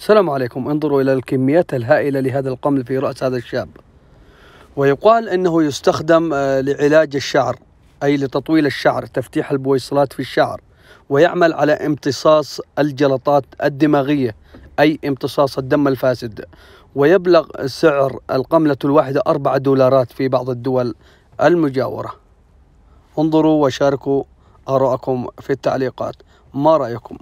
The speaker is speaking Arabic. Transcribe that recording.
السلام عليكم انظروا إلى الكميات الهائلة لهذا القمل في رأس هذا الشاب ويقال أنه يستخدم آه، لعلاج الشعر أي لتطويل الشعر تفتيح البويصلات في الشعر ويعمل على امتصاص الجلطات الدماغية أي امتصاص الدم الفاسد ويبلغ سعر القملة الواحدة أربعة دولارات في بعض الدول المجاورة انظروا وشاركوا آراءكم في التعليقات ما رأيكم؟